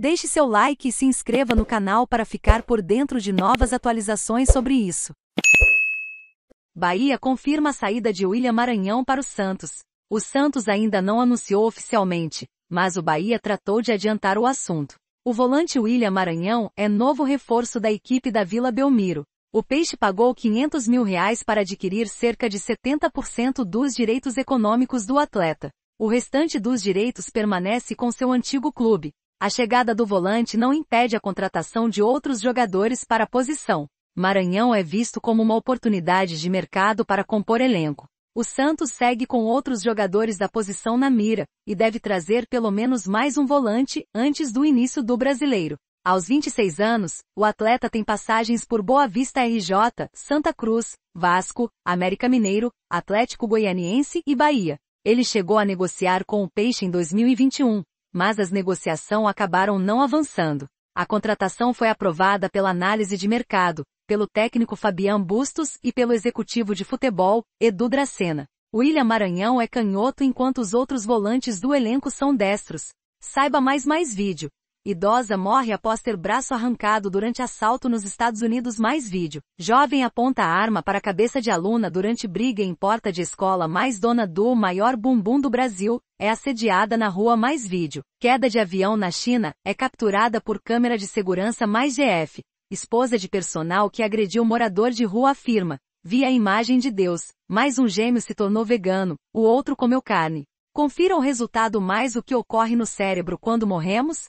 Deixe seu like e se inscreva no canal para ficar por dentro de novas atualizações sobre isso. Bahia confirma a saída de William Maranhão para o Santos. O Santos ainda não anunciou oficialmente, mas o Bahia tratou de adiantar o assunto. O volante William Maranhão é novo reforço da equipe da Vila Belmiro. O Peixe pagou 500 mil reais para adquirir cerca de 70% dos direitos econômicos do atleta. O restante dos direitos permanece com seu antigo clube, a chegada do volante não impede a contratação de outros jogadores para a posição. Maranhão é visto como uma oportunidade de mercado para compor elenco. O Santos segue com outros jogadores da posição na mira, e deve trazer pelo menos mais um volante antes do início do brasileiro. Aos 26 anos, o atleta tem passagens por Boa Vista RJ, Santa Cruz, Vasco, América Mineiro, Atlético Goianiense e Bahia. Ele chegou a negociar com o Peixe em 2021, mas as negociações acabaram não avançando. A contratação foi aprovada pela análise de mercado, pelo técnico Fabian Bustos e pelo executivo de futebol, Edu Dracena. William Maranhão é canhoto enquanto os outros volantes do elenco são destros. Saiba mais mais vídeo. Idosa morre após ter braço arrancado durante assalto nos Estados Unidos. Mais vídeo. Jovem aponta arma para cabeça de aluna durante briga em porta de escola. Mais dona do maior bumbum do Brasil é assediada na rua. Mais vídeo. Queda de avião na China é capturada por câmera de segurança. Mais GF. Esposa de personal que agrediu morador de rua afirma. Vi a imagem de Deus. Mais um gêmeo se tornou vegano, o outro comeu carne. Confira o resultado mais o que ocorre no cérebro quando morremos?